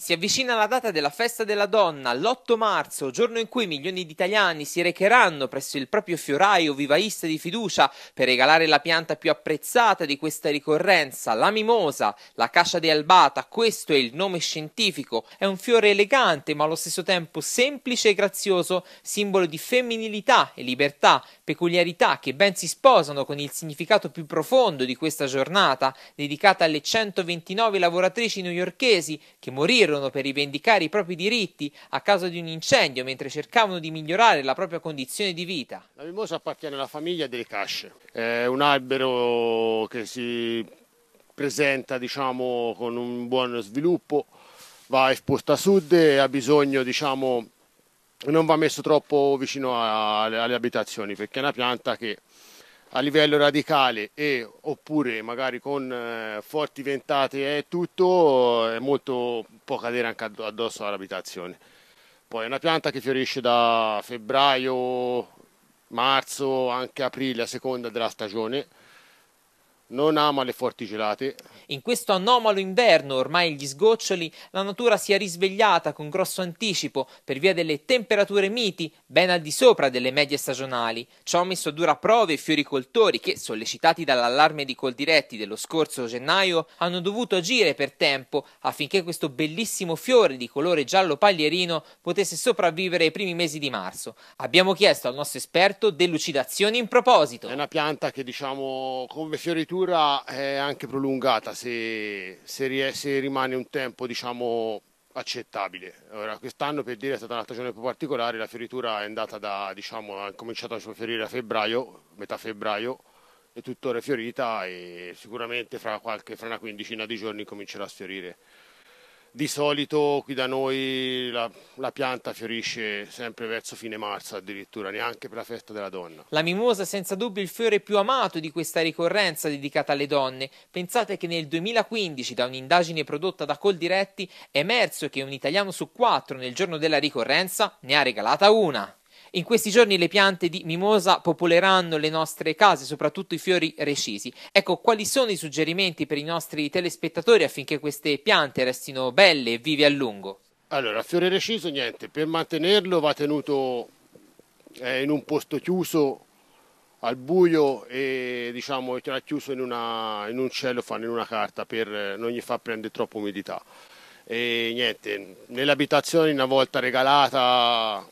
Si avvicina la data della festa della donna, l'8 marzo, giorno in cui milioni di italiani si recheranno presso il proprio fioraio vivaista di fiducia per regalare la pianta più apprezzata di questa ricorrenza, la mimosa, la cascia di albata, questo è il nome scientifico. È un fiore elegante ma allo stesso tempo semplice e grazioso, simbolo di femminilità e libertà, peculiarità che ben si sposano con il significato più profondo di questa giornata, dedicata alle 129 lavoratrici newyorkesi che morirono finirono per rivendicare i propri diritti a causa di un incendio mentre cercavano di migliorare la propria condizione di vita. La mimosa appartiene alla famiglia delle casce, è un albero che si presenta diciamo, con un buon sviluppo, va esposto a sud e ha bisogno diciamo, non va messo troppo vicino alle abitazioni perché è una pianta che a livello radicale e oppure magari con eh, forti ventate e tutto eh, è molto può cadere anche addosso all'abitazione poi è una pianta che fiorisce da febbraio marzo anche aprile a seconda della stagione non ama le forti gelate in questo anomalo inverno, ormai gli sgoccioli, la natura si è risvegliata con grosso anticipo per via delle temperature miti ben al di sopra delle medie stagionali. Ciò ha messo a dura prova i fioricoltori che, sollecitati dall'allarme di Coldiretti dello scorso gennaio, hanno dovuto agire per tempo affinché questo bellissimo fiore di colore giallo paglierino potesse sopravvivere ai primi mesi di marzo. Abbiamo chiesto al nostro esperto delucidazioni in proposito. È una pianta che diciamo come fioritura è anche prolungata se, se, se rimane un tempo diciamo, accettabile. Ora, quest'anno per dire è stata una stagione un particolare, la fioritura è andata da, diciamo, ha cominciato a fiorire a febbraio, metà febbraio, è tuttora fiorita e sicuramente fra, qualche, fra una quindicina di giorni comincerà a sfiorire. Di solito qui da noi la, la, pianta fiorisce sempre verso fine marzo addirittura, neanche per la festa della donna. La mimosa è senza dubbio il fiore più amato di questa ricorrenza dedicata alle donne. Pensate che nel 2015, da un'indagine prodotta da Coldiretti, è emerso che un italiano su quattro nel giorno della ricorrenza ne ha regalata una. In questi giorni le piante di mimosa popoleranno le nostre case, soprattutto i fiori recisi. Ecco, quali sono i suggerimenti per i nostri telespettatori affinché queste piante restino belle e vive a lungo? Allora, fiore reciso niente, per mantenerlo va tenuto eh, in un posto chiuso al buio e diciamo chiuso in, una, in un cellophane, in una carta per non gli far prendere troppa umidità. E niente, nell'abitazione una volta regalata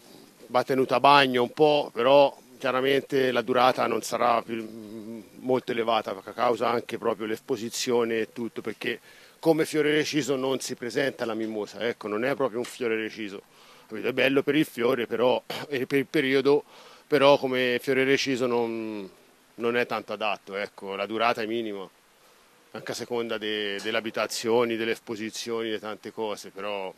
va tenuta a bagno un po', però chiaramente la durata non sarà più, mm, molto elevata a causa anche proprio l'esposizione e tutto, perché come fiore reciso non si presenta la mimosa, ecco, non è proprio un fiore reciso. È bello per il fiore, però e per il periodo, però come fiore reciso non, non è tanto adatto, ecco, la durata è minima, anche a seconda de, delle abitazioni, delle esposizioni, di tante cose, però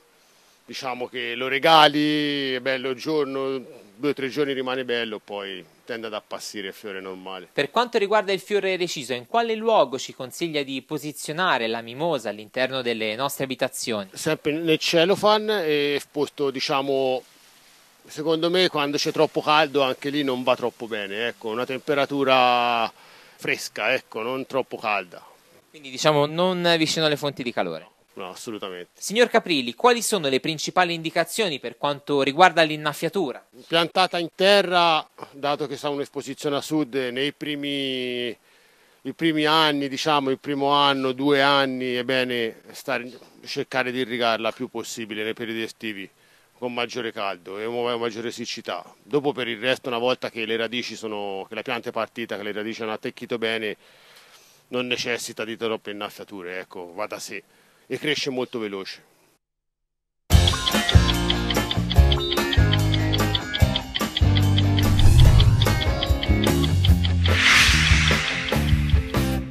diciamo che lo regali, è bello il giorno, due o tre giorni rimane bello, poi tende ad appassire il fiore normale. Per quanto riguarda il fiore reciso, in quale luogo ci consiglia di posizionare la mimosa all'interno delle nostre abitazioni? Sempre nel cellophane e posto, diciamo secondo me quando c'è troppo caldo anche lì non va troppo bene, ecco, una temperatura fresca, ecco, non troppo calda. Quindi diciamo non vicino alle fonti di calore no, assolutamente. Signor Caprilli, quali sono le principali indicazioni per quanto riguarda l'innaffiatura? Piantata in terra, dato che sa un'esposizione a sud, nei primi i primi anni, diciamo il primo anno, due anni, è bene stare, cercare di irrigarla più possibile nei periodi estivi con maggiore caldo e maggiore siccità. Dopo per il resto, una volta che le radici sono, che la pianta è partita, che le radici hanno attecchito bene, non necessita di troppe innaffiature, ecco, va da sé e cresce molto veloce.